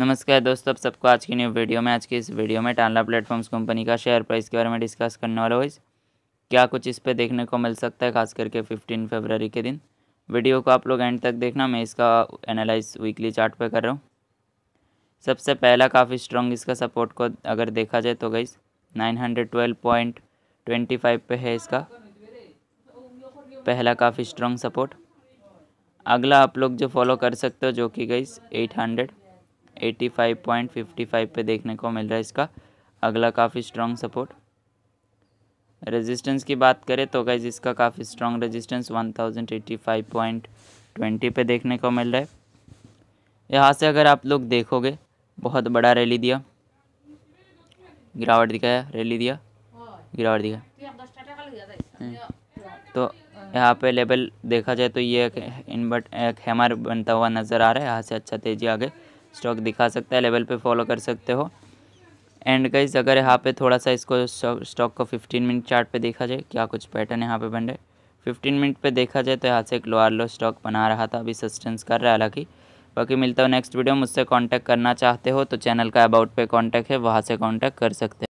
नमस्कार दोस्तों आप सबको आज की न्यू वीडियो में आज की इस वीडियो में टानला प्लेटफॉर्म्स कंपनी का शेयर प्राइस के बारे में डिस्कस करने वाला हूँ क्या कुछ इस पे देखने को मिल सकता है खास करके 15 फरवरी के दिन वीडियो को आप लोग एंड तक देखना मैं इसका एनालाइज वीकली चार्ट पे कर रहा हूँ सबसे पहला काफ़ी स्ट्रॉन्ग इसका सपोर्ट को अगर देखा जाए तो गई नाइन पे है इसका पहला काफ़ी स्ट्रॉन्ग सपोर्ट अगला आप लोग जो फॉलो कर सकते हो जो कि गई एट 85.55 पे देखने को मिल रहा है इसका अगला काफ़ी स्ट्रॉन्ग सपोर्ट रेजिस्टेंस की बात करें तो गाइज इसका काफ़ी स्ट्रॉन्ग रेजिस्टेंस 1085.20 पे देखने को मिल रहा है यहाँ से अगर आप लोग देखोगे बहुत बड़ा रैली दिया गिरावट दिखाया रैली दिया गिरावट दिखाया तो यहाँ पे लेवल देखा जाए तो ये एक इन्वर्ट एक हैमर बनता हुआ नज़र आ रहा है यहाँ से अच्छा तेज़ी आ गई स्टॉक दिखा सकता है लेवल पे फॉलो कर सकते हो एंड गाइज अगर यहाँ पे थोड़ा सा इसको स्टॉक को 15 मिनट चार्ट पे देखा जाए क्या कुछ पैटर्न यहाँ पे बन रहे 15 मिनट पे देखा जाए तो यहाँ से एक लोअर लो स्टॉक बना रहा था अभी सस्टेंस कर रहा है हालाँकि बाकी मिलता हूँ नेक्स्ट वीडियो मुझसे कॉन्टैक्ट करना चाहते हो तो चैनल का अबाउट पे कॉन्टैक्ट है वहाँ से कॉन्टैक्ट कर सकते हैं